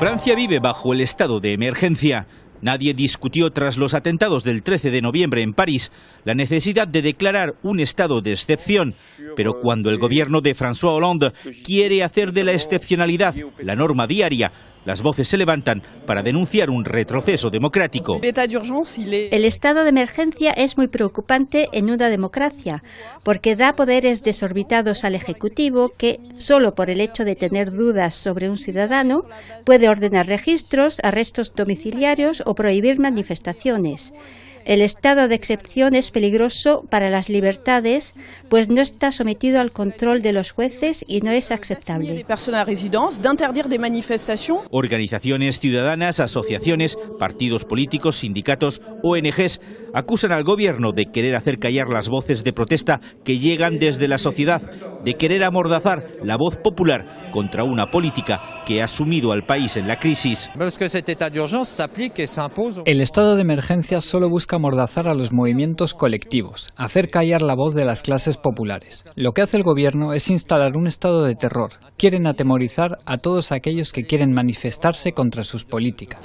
Francia vive bajo el estado de emergencia. Nadie discutió tras los atentados del 13 de noviembre en París la necesidad de declarar un estado de excepción, pero cuando el gobierno de François Hollande quiere hacer de la excepcionalidad la norma diaria, las voces se levantan para denunciar un retroceso democrático. El estado de emergencia es muy preocupante en una democracia, porque da poderes desorbitados al Ejecutivo que, solo por el hecho de tener dudas sobre un ciudadano, puede ordenar registros, arrestos domiciliarios o prohibir manifestaciones. El estado de excepción es peligroso para las libertades, pues no está sometido al control de los jueces y no es aceptable. Organizaciones ciudadanas, asociaciones, partidos políticos, sindicatos, ONGs acusan al gobierno de querer hacer callar las voces de protesta que llegan desde la sociedad, de querer amordazar la voz popular contra una política que ha sumido al país en la crisis. El estado de emergencia solo busca amordazar a los movimientos colectivos, hacer callar la voz de las clases populares. Lo que hace el gobierno es instalar un estado de terror. Quieren atemorizar a todos aquellos que quieren manifestarse contra sus políticas.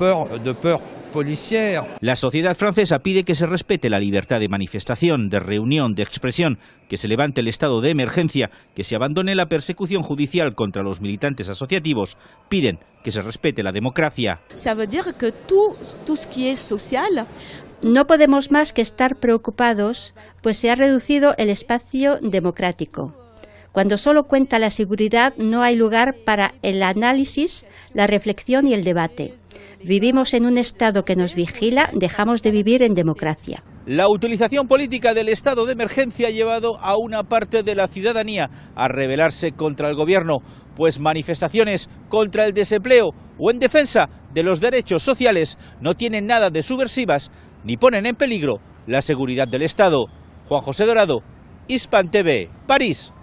La sociedad francesa pide que se respete la libertad de manifestación, de reunión, de expresión, que se levante el estado de emergencia, que se abandone la persecución judicial contra los militantes asociativos. Piden que se respete la democracia. No podemos más que estar preocupados, pues se ha reducido el espacio democrático. Cuando solo cuenta la seguridad, no hay lugar para el análisis, la reflexión y el debate vivimos en un Estado que nos vigila, dejamos de vivir en democracia. La utilización política del estado de emergencia ha llevado a una parte de la ciudadanía a rebelarse contra el gobierno, pues manifestaciones contra el desempleo o en defensa de los derechos sociales no tienen nada de subversivas ni ponen en peligro la seguridad del Estado. Juan José Dorado, Hispan TV, París.